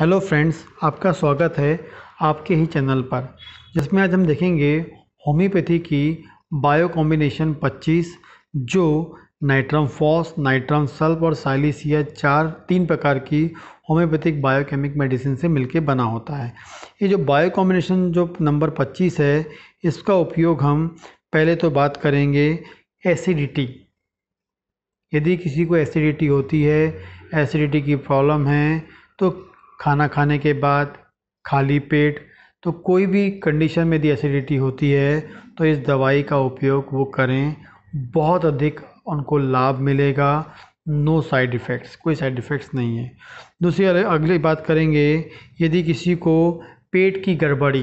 hello friends आपका स्वागत है आपके ही चैनल पर जिसमें आज हम देखेंगे होम्योपैथी की बायो कॉम्बिनेशन 25 जो नाइट्रम फॉस नाइट्रम सल्फ और साइलिसिया चार तीन प्रकार की होम्योपैथिक बायोकेमिक मेडिसिन से मिलकर बना होता है ये जो बायो कॉम्बिनेशन जो नंबर 25 है इसका उपयोग हम पहले तो बात करेंगे एसिडिटी यदि किसी को एसिडिटी होती है एसिडिटी की प्रॉब्लम है तो खाना खाने के बाद खाली पेट तो कोई भी कंडीशन में यदि एसिडिटी होती है तो इस दवाई का उपयोग वो करें बहुत अधिक उनको लाभ मिलेगा नो साइड इफ़ेक्ट्स कोई साइड इफ़ेक्ट्स नहीं है दूसरी अगली बात करेंगे यदि किसी को पेट की गड़बड़ी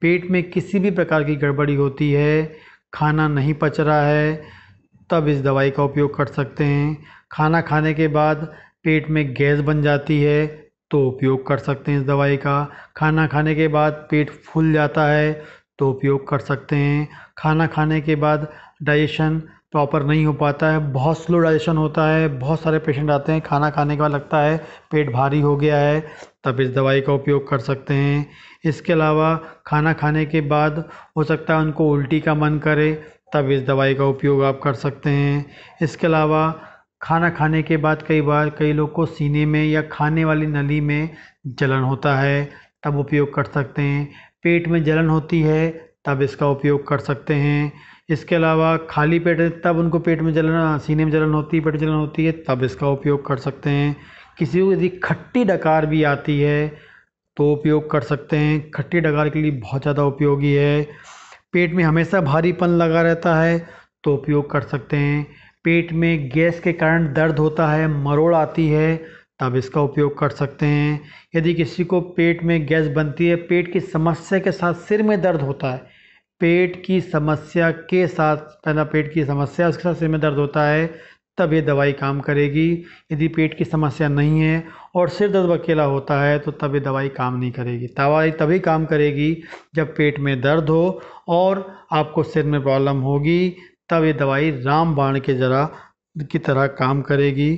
पेट में किसी भी प्रकार की गड़बड़ी होती है खाना नहीं पच रहा है तब इस दवाई का उपयोग कर सकते हैं खाना खाने के बाद पेट में गैस बन जाती है तो उपयोग कर सकते हैं इस दवाई का खाना खाने के बाद पेट फूल जाता है तो उपयोग कर सकते हैं खाना खाने के बाद डाइजेशन प्रॉपर नहीं हो पाता है बहुत स्लो डाइजेशन होता है बहुत सारे पेशेंट आते हैं खाना खाने के बाद लगता है पेट भारी हो गया है तब इस दवाई का उपयोग कर सकते हैं इसके अलावा खाना खाने के बाद हो सकता है उनको उल्टी का मन करे तब इस दवाई का उपयोग आप कर सकते हैं इसके अलावा खाना खाने के बाद कई बार कई लोग को सीने में या खाने वाली नली में जलन होता है तब उपयोग कर सकते हैं पेट में जलन होती है तब इसका उपयोग कर सकते हैं इसके अलावा खाली पेट तब उनको पेट में जलन सीने में जलन होती है पेट में जलन होती है तब इसका उपयोग कर सकते हैं किसी को यदि खट्टी डकार भी आती है तो उपयोग कर सकते हैं खट्टी डकार के लिए बहुत ज़्यादा उपयोगी है पेट में हमेशा भारीपन लगा रहता है तो उपयोग कर सकते हैं पेट में गैस के कारण दर्द होता है मरोड़ आती है तब इसका उपयोग कर सकते हैं यदि किसी को पेट में गैस बनती है पेट की समस्या के साथ सिर में दर्द होता है पेट की समस्या के साथ पहला पेट की समस्या उसके साथ सिर में दर्द होता है तब ये दवाई काम करेगी यदि पेट की समस्या नहीं है और सिर दर्द अकेला होता है तो तब ये दवाई काम नहीं करेगी दवाई तभी काम करेगी जब पेट में दर्द हो और आपको सिर में प्रॉब्लम होगी तब ये दवाई रामबाण के जरा की तरह काम करेगी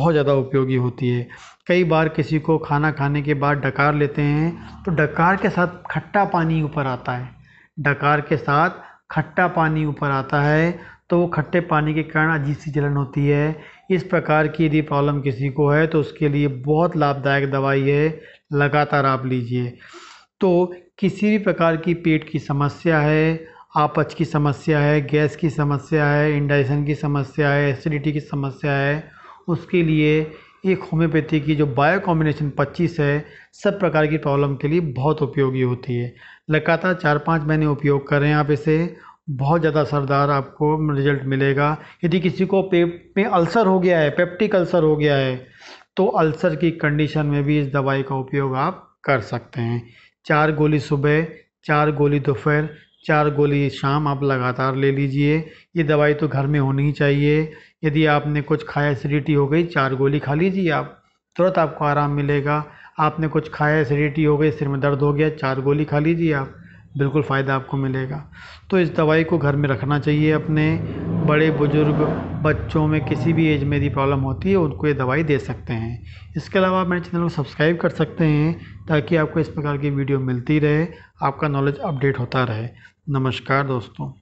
बहुत ज़्यादा उपयोगी होती है कई बार किसी को खाना खाने के बाद डकार लेते हैं तो डकार के साथ खट्टा पानी ऊपर आता है डकार के साथ खट्टा पानी ऊपर आता है तो वो खट्टे पानी के कारण अजीब सी जलन होती है इस प्रकार की यदि प्रॉब्लम किसी को है तो उसके लिए बहुत लाभदायक दवाई है लगातार आप लीजिए तो किसी भी प्रकार की पेट की समस्या है आपच की समस्या है गैस की समस्या है इंडाइसन की समस्या है एसिडिटी की समस्या है उसके लिए एक होम्योपैथी की जो बायो कॉम्बिनेशन पच्चीस है सब प्रकार की प्रॉब्लम के लिए बहुत उपयोगी होती है लगातार चार पाँच महीने उपयोग करें आप इसे बहुत ज़्यादा असरदार आपको रिजल्ट मिलेगा यदि किसी को पेट में अल्सर हो गया है पेप्टिक अल्सर हो गया है तो अल्सर की कंडीशन में भी इस दवाई का उपयोग आप कर सकते हैं चार गोली सुबह चार गोली दोपहर चार गोली शाम आप लगातार ले लीजिए ये दवाई तो घर में होनी ही चाहिए यदि आपने कुछ खाया एसिडिटी हो गई चार गोली खा लीजिए आप तुरंत आपको आराम मिलेगा आपने कुछ खाया एसिडिटी हो गई सिर में दर्द हो गया चार गोली खा लीजिए आप बिल्कुल फ़ायदा आपको मिलेगा तो इस दवाई को घर में रखना चाहिए अपने बड़े बुज़ुर्ग बच्चों में किसी भी एज में यदि प्रॉब्लम होती है उनको ये दवाई दे सकते हैं इसके अलावा आप मेरे चैनल को सब्सक्राइब कर सकते हैं ताकि आपको इस प्रकार की वीडियो मिलती रहे आपका नॉलेज अपडेट होता रहे नमस्कार दोस्तों